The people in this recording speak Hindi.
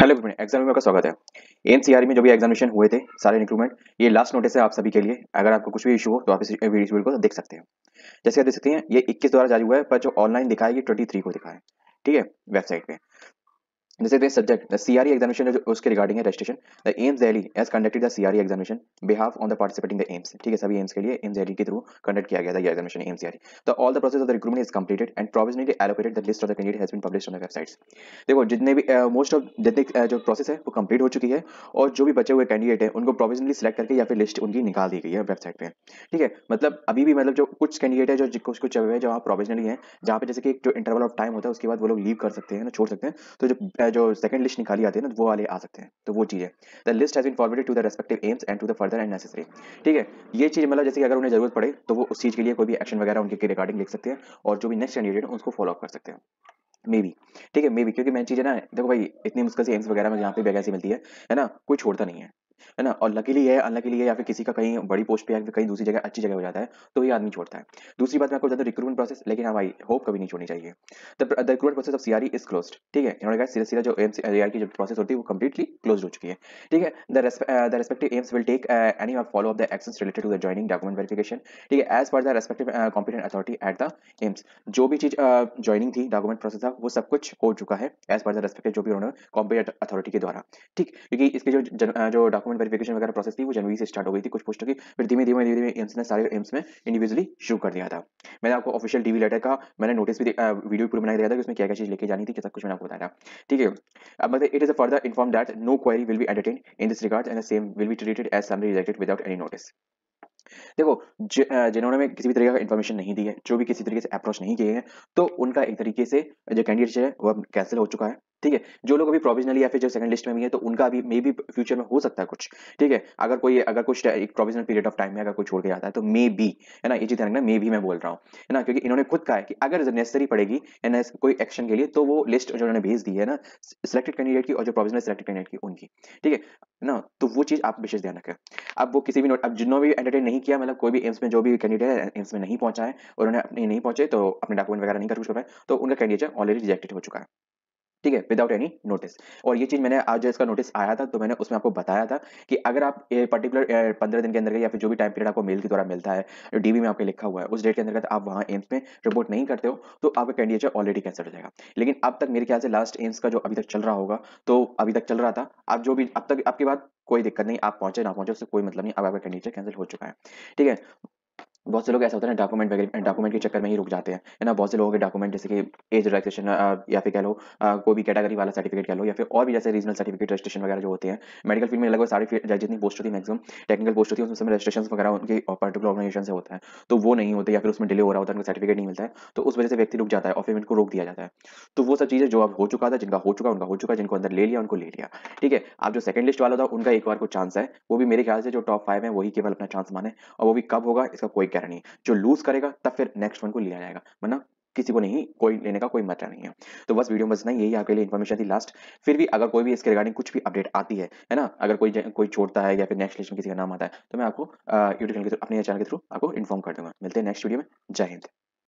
हेलो एग्जाम में आपका स्वागत है एनसीआर e e में जो भी एग्जामिनेशन हुए थे सारे रिक्रूटमेंट ये लास्ट नोटिस है आप सभी के लिए अगर आपको कुछ भी इशू हो तो आप इस वीडियो को देख सकते हैं जैसे आप देख सकते हैं ये 21 द्वारा जारी हुआ है पर जो ऑनलाइन दिखाया ट्वेंटी 23 को दिखा है ठीक है वेबसाइट पे जैसे देखते हैं सब्जेक्ट द सीआरई एग्जामिनेशन जो उसके रिगार्डिंग है registration the AIIMS Delhi as conducted the CRE examination behalf on the participating the AIIMS ठीक है सभी एम्स के लिए एम्स दिल्ली के थ्रू कंडक्ट किया गया था ये एग्जामिनेशन एम्स दिल्ली तो all the process of the recruitment is completed and provisionally allocated the list of the candidate has been publish on the websites देखो जितने भी मोस्ट ऑफ जितने जो प्रोसेस है वो कंप्लीट हो चुकी है और जो भी बचे हुए कैंडिडेट है उनको प्रोविजनली सिलेक्ट करके या फिर लिस्ट उनकी निकाल दी गई है वेबसाइट पर ठीक है मतलब अभी भी मतलब जो कुछ कैंडिडेट है जो कुछ कुछ जो है प्रोविजनली है जहाँ पे जैसे कि जो इंटरवल ऑफ टाइम होता है उसके बाद वो लोग लीव कर सकते हैं ना छोड़ सकते हैं तो जो है जो सेकंड लिस्ट निकाली आती है ना वो वाले आ सकते हैं तो वो चीज़ है the list has been forwarded to the respective AIIMS and to the further and necessary ठीक है ये चीज़ मतलब जैसे कि अगर उन्हें जरूरत पड़े तो वो उस चीज़ के लिए कोई भी एक्शन वगैरह उनके रिगार्डिंग लिख सकते हैं और जो भी नेक्स्ट कैंडिडेट है उसको फॉलोअप कर सकते हैं मे बी ठीक है मे बी क्योंकि मैं चीज़ है ना देखो भाई इतनी मुश्किल से एम्स वगैरह में यहाँ पे वैकेंसी मिलती है है ना कोई छोड़ता नहीं है है ना और लकीली है अनलकीली है या फिर किसी का कहीं बड़ी पोस्ट पे या फिर कहीं दूसरी जगह अच्छी जगह हो जाता है तो ये आदमी छोड़ता है दूसरी बात मैं आपको ज्यादा रिक्रूटमेंट प्रोसेस लेकिन हाँ भाई होप कभी नहीं छोड़नी चाहिए the recruitment process of CRE is close ठीक है इन्होंने कहा सीधा सीधा जो एम्स सीआर e की जो प्रोसेस होती है वो कंप्लीटली क्लोज हो चुकी है ठीक है the respective AIIMS will take any follow of the actions related to the joining document verification ठीक है as per the respective competent authority at the AIIMS जो भी चीज ज्वाइनिंग uh, थी डॉक्यूमेंट प्रोसेस था वो सब कुछ हो चुका है एज पर द रेस्पेक्टिव जो भी उन्होंने कॉम्पिटेंट अथॉरिटी के द्वारा ठीक क्योंकि इसके जो uh, जो डॉक्यूमेंट डॉक्यूमेंट वेरिफिकेशन वगैरह प्रोसेस थी वो जनवरी से स्टार्ट हो गई थी कुछ पोस्टों की फिर धीमे धीमे धीरे धीरे एम्स ने सारे एम्स में इंडिविजुअली शुरू कर दिया था मैंने आपको ऑफिशियल टीवी लेटर का मैंने नोटिस भी वीडियो पूरा बनाया दिया था कि उसमें क्या क्या चीज लेके जानी थी सब कुछ मैंने आपको बताया ठीक है अब मतलब it is a further inform that no query will be entertain in this regard and the same will be treated as summary rejected without any notice देखो जिन्होंने किसी भी तरीके का इन्फॉर्मेशन नहीं दी है जो भी किसी तरीके से अप्रोच नहीं किए हैं तो उनका एक तरीके से जो कैंडिडेट है वह कैंसिल हो चुका है ठीक है जो लोग अभी प्रोविजनली या फिर जो सेकंड लिस्ट में भी है तो उनका अभी मे बी फ्यूचर में हो सकता है कुछ ठीक है अगर कोई अगर कुछ एक प्रोविजनल पीरियड ऑफ टाइम में अगर कोई छोड़ के जाता है तो मे बी है ना ये चीज रखना मे बी मैं बोल रहा हूँ है ना क्योंकि इन्होंने खुद कहा है कि अगर नेसेसरी पड़ेगी कोई एक्शन के लिए तो वो लिस्ट जो उन्होंने भेज दी है ना सिलेक्टेड कैंडिडेट की और जो प्रोविजनल सिलेक्टेड कैंडिडेट की उनकी ठीक है ना तो वो चीज आप विशेष ध्यान रखें अब वो किसी भी नोट अब जिन्होंने भी एंटरटेन नहीं किया मतलब कोई भी एम्स में जो भी कैंडिडेट है एम्स में नहीं पहुंचा है और उन्हें अपने नहीं पहुंचे तो अपने डॉक्यूमेंट वगैरह नहीं कर है तो उनका कैंडिडेट ऑलरेडी रिजेक्टेड हो चुका है ठीक है विदाउट एनी नोटिस और ये चीज़ मैंने आज जो इसका नोटिस आया था तो मैंने उसमें आपको बताया था कि अगर आप पर्टिकुलर पंद्रह दिन के अंदर या फिर जो भी टाइम पीरियड आपको मेल के द्वारा मिलता है डीबी में आपके लिखा हुआ है उस डेट के अंदर तो आप वहाँ एम्स में रिपोर्ट नहीं करते हो तो आपका कैंडिडेट ऑलरेडी कैंसिल हो जाएगा लेकिन अब तक मेरे ख्याल से लास्ट एम्स का जो अभी तक चल रहा होगा तो अभी तक चल रहा था आप जो भी अब तक आपके बाद कोई दिक्कत नहीं आप पहुंचे ना पहुंचे उससे कोई मतलब नहीं अब आपका कैंडिडेट कैंसिल हो चुका है ठीक है बहुत से लोग ऐसा होता है ना डॉक्यूमेंट वगैरह डॉक्यूमेंट के चक्कर में ही रुक जाते हैं है ना बहुत से लोगों के डॉक्यूमेंट जैसे कि एज रजिस्ट्रेशन या फिर कह लो कोई भी कैटेगरी वाला सर्टिफिकेट कह लो या फिर और भी जैसे रीजनल सर्टिफिकेट रजिस्ट्रेशन वगैरह जो होते हैं मेडिकल फील्ड में लगभग सारी जितनी पोस्ट होती है मैक्सिमम टेक्निकल पोस्ट होती है उसमें रजिस्ट्रेशन वगैरह उनके पर्टिकुलर ऑर्गेनाइजेशन से होता है तो वो नहीं होते या फिर उसमें डिले हो रहा होता है उनको सर्टिफिकेट नहीं मिलता है तो उस वजह से व्यक्ति रुक जाता है और फिर उनको रोक दिया जाता है तो वो सब चीज़ें जो अब हो चुका था जिनका हो चुका उनका हो चुका जिनको अंदर ले लिया उनको ले लिया ठीक है आप जो सेकंड लिस्ट वाला था उनका एक बार को चांस है वो भी मेरे ख्याल से जो टॉप फाइव है वही केवल अपना चांस माने और वो भी कब होगा इसका कोई करनी है जो लूज करेगा तब फिर नेक्स्ट वन को लिया जाएगा वरना किसी को नहीं कोई लेने का कोई मतलब नहीं है तो बस वीडियो में बस नहीं यही आपके लिए इन्फॉर्मेशन थी लास्ट फिर भी अगर कोई भी इसके रिगार्डिंग कुछ भी अपडेट आती है है ना अगर कोई कोई छोड़ता है या फिर नेक्स्ट लिस्ट में किसी का नाम आता है तो मैं आपको यूट्यूब चैनल के थ्रू अपने चैनल के थ्रू आपको इन्फॉर्म कर दूंगा मिलते हैं नेक्स्ट वीडियो में जय हिंद